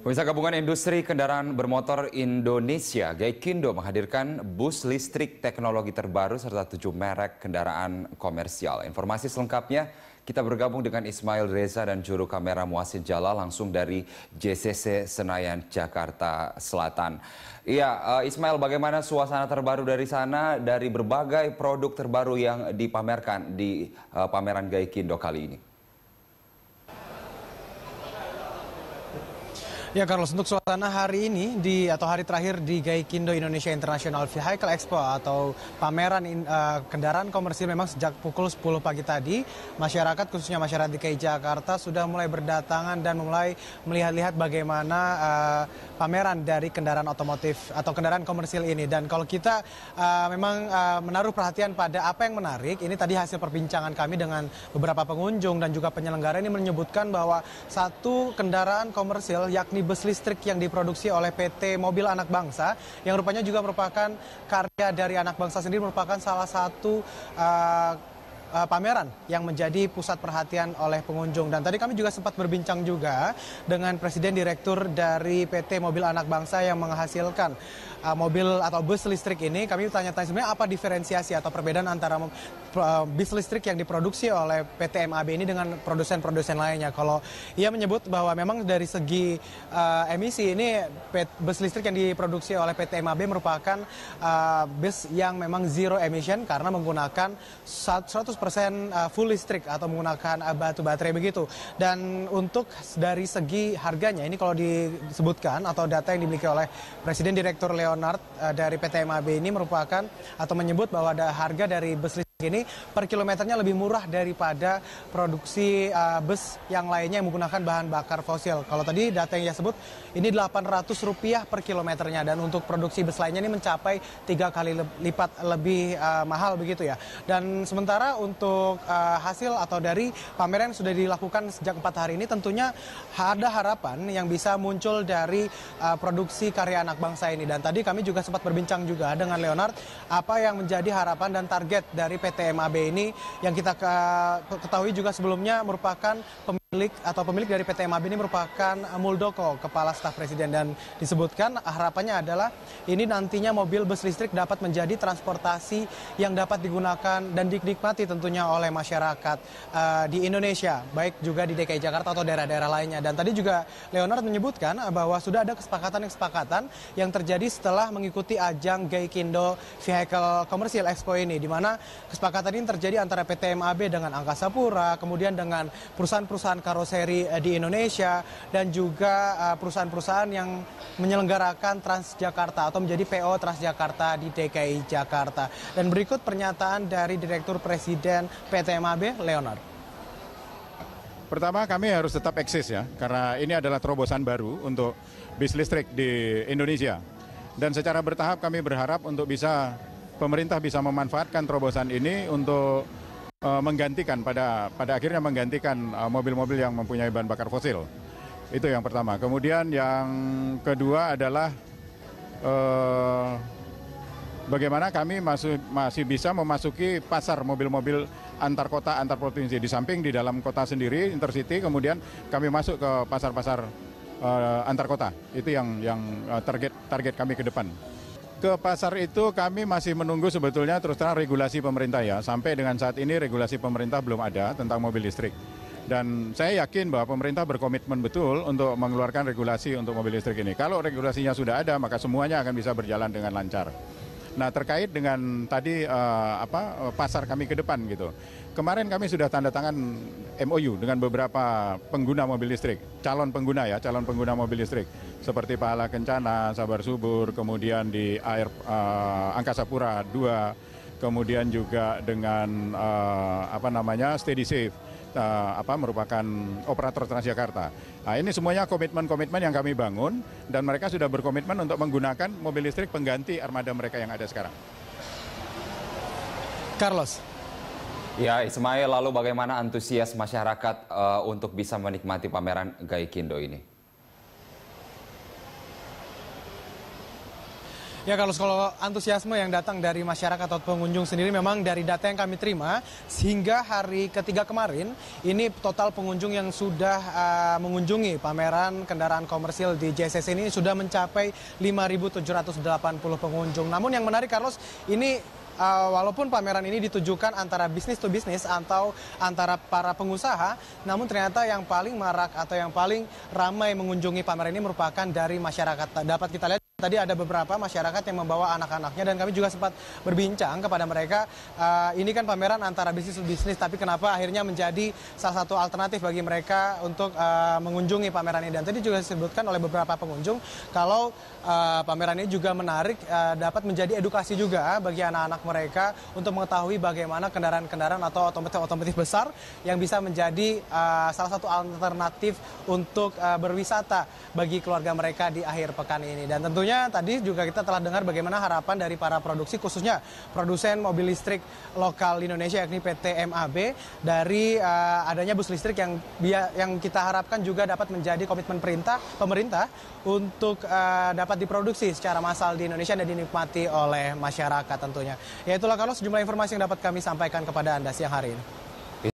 Pemirsa Gabungan Industri Kendaraan Bermotor Indonesia Gaikindo menghadirkan bus listrik teknologi terbaru serta tujuh merek kendaraan komersial. Informasi selengkapnya kita bergabung dengan Ismail Reza dan juru kamera Muasin Jala langsung dari JCC Senayan Jakarta Selatan. Iya, eh, Ismail bagaimana suasana terbaru dari sana dari berbagai produk terbaru yang dipamerkan di eh, pameran Gaikindo kali ini? Ya Carlos, untuk suasana hari ini di atau hari terakhir di Gaikindo Indonesia International Vehicle Expo atau pameran in, uh, kendaraan komersil memang sejak pukul 10 pagi tadi masyarakat khususnya masyarakat di DKI Jakarta sudah mulai berdatangan dan mulai melihat-lihat bagaimana uh, pameran dari kendaraan otomotif atau kendaraan komersil ini dan kalau kita uh, memang uh, menaruh perhatian pada apa yang menarik ini tadi hasil perbincangan kami dengan beberapa pengunjung dan juga penyelenggara ini menyebutkan bahwa satu kendaraan komersil yakni dari bus listrik yang diproduksi oleh PT Mobil Anak Bangsa yang rupanya juga merupakan karya dari anak bangsa sendiri merupakan salah satu uh, uh, pameran yang menjadi pusat perhatian oleh pengunjung. Dan tadi kami juga sempat berbincang juga dengan Presiden Direktur dari PT Mobil Anak Bangsa yang menghasilkan uh, mobil atau bus listrik ini. Kami tanya-tanya sebenarnya apa diferensiasi atau perbedaan antara uh, eh, bus listrik yang diproduksi oleh PT MAB ini dengan produsen-produsen lainnya. Kalau ia menyebut bahwa memang dari segi uh, emisi ini bus listrik yang diproduksi oleh PT MAB merupakan uh, bus yang memang zero emission karena menggunakan 100% Eh, full listrik atau menggunakan eh, batu baterai begitu. Dan untuk dari segi harganya ini kalau disebutkan atau data yang dimiliki oleh Presiden Direktur Leonard eh, dari PT MAB ini merupakan atau menyebut bahwa ada harga dari bus listrik ini per kilometernya lebih murah daripada produksi uh, bus yang lainnya yang menggunakan bahan bakar fosil. Kalau tadi data yang ia sebut ini Rp800 per kilometernya dan untuk produksi bus lainnya ini mencapai tiga kali lipat lebih uh, mahal begitu ya. Dan sementara untuk uh, hasil atau dari pameran yang sudah dilakukan sejak empat hari ini tentunya ada harapan yang bisa muncul dari uh, produksi karya anak bangsa ini. Dan tadi kami juga sempat berbincang juga dengan Leonard apa yang menjadi harapan dan target dari PT PT MAB ini yang kita ketahui juga sebelumnya merupakan Pemilik atau pemilik dari PT MAB ini merupakan eh, Muldoko, Kepala Staf Presiden dan disebutkan harapannya adalah ini nantinya mobil bus listrik dapat menjadi transportasi yang dapat digunakan dan dinikmati tentunya oleh masyarakat uh, di Indonesia, baik juga di DKI Jakarta atau daerah-daerah lainnya. Dan tadi juga Leonard menyebutkan eh, bahwa sudah ada kesepakatan-kesepakatan yang terjadi setelah mengikuti ajang Gaikindo Vehicle Commercial Expo ini, di mana kesepakatan ini terjadi antara PT MAB dengan Angkasa Pura, kemudian dengan perusahaan-perusahaan karoseri eh, di Indonesia dan juga eh, perusahaan-perusahaan yang menyelenggarakan Transjakarta atau menjadi PO Transjakarta di DKI Jakarta. Dan berikut pernyataan dari Direktur Presiden PT MAB, Leonard. Pertama kami harus tetap eksis ya, karena ini adalah terobosan baru untuk bis listrik di Indonesia. Dan secara bertahap kami berharap untuk bisa pemerintah bisa memanfaatkan terobosan ini untuk Eh, menggantikan pada pada akhirnya menggantikan eh, mobil-mobil yang mempunyai bahan bakar fosil. Itu yang pertama. Kemudian yang kedua adalah eh, bagaimana kami masih masih bisa memasuki pasar mobil-mobil antar kota antar provinsi di samping di dalam kota sendiri intercity kemudian kami masuk ke pasar-pasar eh, antar kota. Itu yang yang eh, target target kami ke depan ke pasar itu kami masih menunggu sebetulnya terus terang regulasi pemerintah ya. Sampai dengan saat ini regulasi pemerintah belum ada tentang mobil listrik. Dan saya yakin bahwa pemerintah berkomitmen betul untuk mengeluarkan regulasi untuk mobil listrik ini. Kalau regulasinya sudah ada, maka semuanya akan bisa berjalan dengan lancar. Nah terkait dengan tadi uh, apa eh, pasar kami ke depan gitu. Kemarin kami sudah tanda tangan MOU dengan beberapa pengguna mobil listrik, calon pengguna ya, calon pengguna mobil listrik seperti Pahala Kencana, Sabar Subur, kemudian di Air uh, Angkasa Pura 2, kemudian juga dengan uh, apa namanya Steady Safe Eh, apa merupakan operator Transjakarta. Nah, ini semuanya komitmen-komitmen yang kami bangun dan mereka sudah berkomitmen untuk menggunakan mobil listrik pengganti armada mereka yang ada sekarang. Carlos. Ya, Ismail, lalu bagaimana antusias masyarakat uh, untuk bisa menikmati pameran Gaikindo ini? Ya kalau kalau antusiasme yang datang dari masyarakat atau pengunjung sendiri memang dari data yang kami terima sehingga hari ketiga kemarin ini total pengunjung yang sudah uh, mengunjungi pameran kendaraan komersil di JCC ini sudah mencapai 5.780 pengunjung. Namun yang menarik Carlos ini uh, walaupun pameran ini ditujukan antara bisnis to bisnis atau antara para pengusaha, namun ternyata yang paling marak atau yang paling ramai mengunjungi pameran ini merupakan dari masyarakat. Dapat kita lihat Tadi ada beberapa masyarakat yang membawa anak-anaknya dan kami juga sempat berbincang kepada mereka uh, ini kan pameran antara bisnis bisnis tapi kenapa akhirnya menjadi salah satu alternatif bagi mereka untuk uh, mengunjungi pameran ini dan tadi juga disebutkan oleh beberapa pengunjung kalau uh, pameran ini juga menarik uh, dapat menjadi edukasi juga bagi anak-anak mereka untuk mengetahui bagaimana kendaraan-kendaraan atau otomotif-otomotif besar yang bisa menjadi uh, salah satu alternatif untuk uh, berwisata bagi keluarga mereka di akhir pekan ini dan tentunya tentunya tadi juga kita telah dengar bagaimana harapan dari para produksi khususnya produsen mobil listrik lokal di Indonesia yakni PT MAB dari uh, adanya bus listrik yang yang kita harapkan juga dapat menjadi komitmen perintah pemerintah untuk uh, dapat diproduksi secara massal di Indonesia dan dinikmati oleh masyarakat tentunya. Ya itulah kalau sejumlah informasi yang dapat kami sampaikan kepada Anda siang hari ini.